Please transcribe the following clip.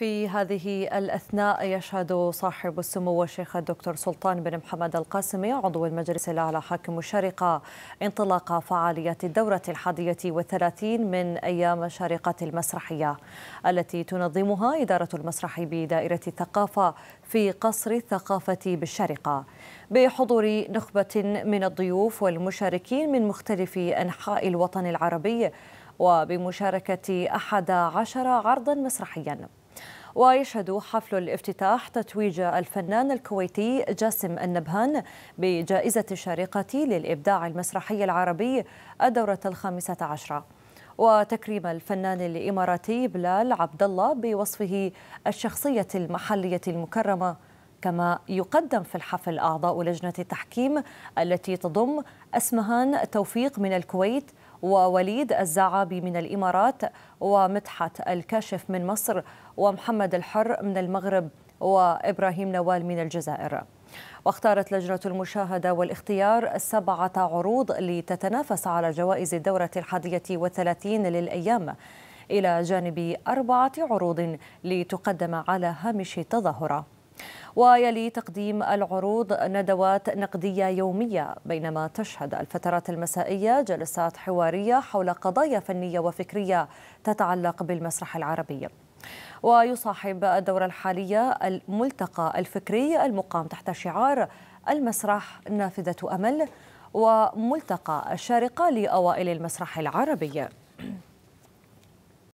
في هذه الأثناء يشهد صاحب السمو الشيخ الدكتور سلطان بن محمد القاسمي عضو المجلس الأعلى حاكم الشارقة انطلاق فعالية الدورة الحادية والثلاثين من أيام شارقة المسرحية التي تنظمها إدارة المسرح بدائرة الثقافة في قصر الثقافة بالشارقة بحضور نخبة من الضيوف والمشاركين من مختلف أنحاء الوطن العربي وبمشاركة أحد عشر عرضا مسرحيا ويشهد حفل الافتتاح تتويج الفنان الكويتي جاسم النبهان بجائزة الشارقة للإبداع المسرحي العربي الدورة الخامسة عشرة وتكريم الفنان الإماراتي بلال عبد الله بوصفه الشخصية المحلية المكرمة كما يقدم في الحفل أعضاء لجنة التحكيم التي تضم أسمهان توفيق من الكويت ووليد الزعابي من الإمارات ومدحت الكاشف من مصر ومحمد الحر من المغرب وإبراهيم نوال من الجزائر واختارت لجنة المشاهدة والاختيار سبعة عروض لتتنافس على جوائز الدورة الحادية والثلاثين للأيام إلى جانب أربعة عروض لتقدم على هامش التظاهرة ويلي تقديم العروض ندوات نقدية يومية بينما تشهد الفترات المسائية جلسات حوارية حول قضايا فنية وفكرية تتعلق بالمسرح العربي ويصاحب الدورة الحالية الملتقى الفكري المقام تحت شعار المسرح نافذة أمل وملتقى الشارقة لأوائل المسرح العربي